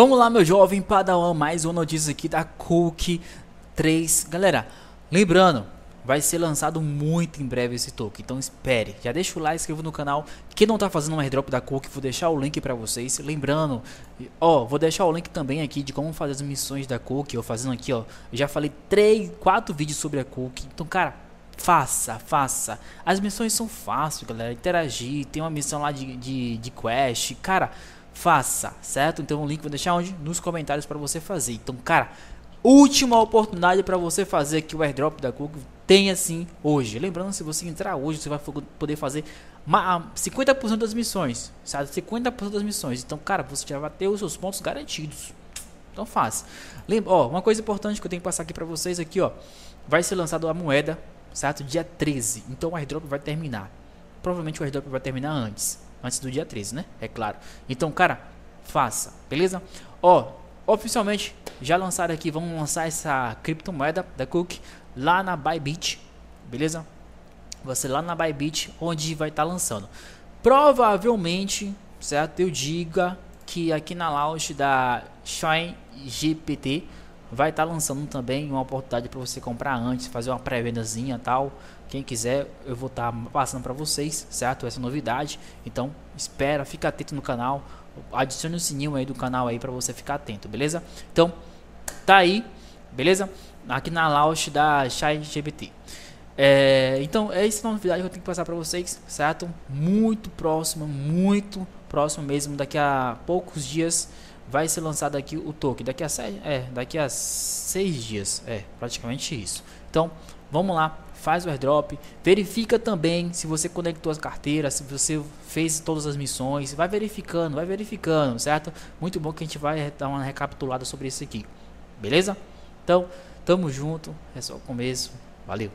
Vamos lá, meu jovem padawan, mais uma notícia aqui da Cook 3. Galera, lembrando, vai ser lançado muito em breve esse token, então espere. Já deixa o like, inscreva no canal. Quem não tá fazendo um airdrop da Cook, vou deixar o link para vocês. Lembrando, ó, vou deixar o link também aqui de como fazer as missões da Cook, eu fazendo aqui, ó. Já falei 3, 4 vídeos sobre a Cook. Então, cara, faça, faça. As missões são fáceis, galera. Interagir, tem uma missão lá de, de, de quest. Cara, faça, certo? Então o link vou deixar onde? Nos comentários para você fazer. Então, cara, última oportunidade para você fazer que o airdrop da Google tem assim hoje. Lembrando, se você entrar hoje, você vai poder fazer 50% das missões, sabe? 50% das missões. Então, cara, você já vai ter os seus pontos garantidos. Então faz. Lembra, ó, uma coisa importante que eu tenho que passar aqui para vocês aqui, ó. Vai ser lançado a moeda, certo? Dia 13. Então o airdrop vai terminar. Provavelmente o airdrop vai terminar antes. Antes do dia 13, né? É claro. Então, cara, faça, beleza? Ó, oficialmente já lançaram aqui, vamos lançar essa criptomoeda da Cook lá na Bybit, beleza? Você lá na Bybit onde vai estar tá lançando. Provavelmente, certo? Eu diga que aqui na launch da Shine GPT vai estar tá lançando também uma oportunidade para você comprar antes, fazer uma pré-vendazinha tal. Quem quiser, eu vou estar tá passando para vocês, certo? Essa novidade. Então, espera, fica atento no canal, adicione o sininho aí do canal aí para você ficar atento, beleza? Então, tá aí, beleza? Aqui na launch da ChatGPT. É, então, essa é uma novidade que eu tenho que passar para vocês, certo? Muito próximo, muito próximo mesmo, daqui a poucos dias vai ser lançado aqui o token daqui a seis, é, daqui a seis dias, é praticamente isso. Então vamos lá, faz o airdrop, verifica também se você conectou as carteiras, se você fez todas as missões, vai verificando, vai verificando, certo? Muito bom que a gente vai dar uma recapitulada sobre isso aqui, beleza? Então tamo junto, é só o começo, valeu.